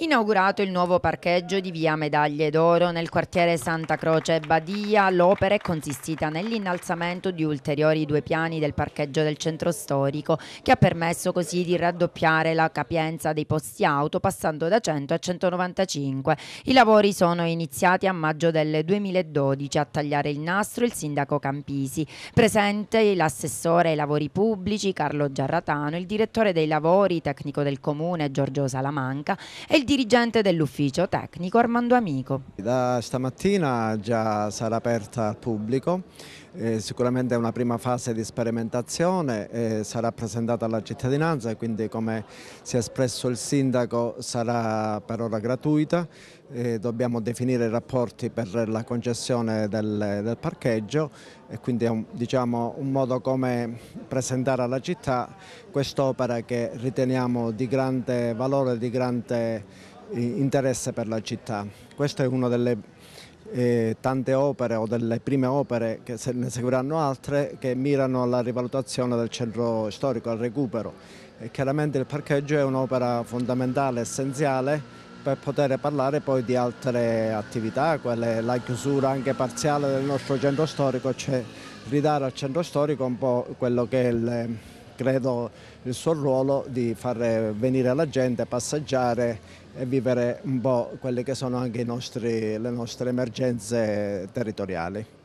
inaugurato il nuovo parcheggio di via Medaglie d'Oro nel quartiere Santa Croce Badia. L'opera è consistita nell'innalzamento di ulteriori due piani del parcheggio del centro storico che ha permesso così di raddoppiare la capienza dei posti auto passando da 100 a 195. I lavori sono iniziati a maggio del 2012 a tagliare il nastro il sindaco Campisi. Presente l'assessore ai lavori pubblici Carlo Giarratano, il direttore dei lavori tecnico del comune Giorgio Salamanca e il dirigente dell'ufficio tecnico Armando Amico. Da stamattina già sarà aperta al pubblico, eh, sicuramente è una prima fase di sperimentazione, eh, sarà presentata alla cittadinanza e quindi come si è espresso il sindaco sarà per ora gratuita, eh, dobbiamo definire i rapporti per la concessione del, del parcheggio e quindi è un, diciamo, un modo come presentare alla città quest'opera che riteniamo di grande valore, di grande eh, interesse per la città. Questa è una delle eh, tante opere o delle prime opere che se ne seguiranno altre che mirano alla rivalutazione del centro storico, al recupero. E chiaramente il parcheggio è un'opera fondamentale, essenziale per poter parlare poi di altre attività, quelle, la chiusura anche parziale del nostro centro storico, cioè ridare al centro storico un po' quello che è il, credo il suo ruolo di far venire la gente, passeggiare e vivere un po' quelle che sono anche nostri, le nostre emergenze territoriali.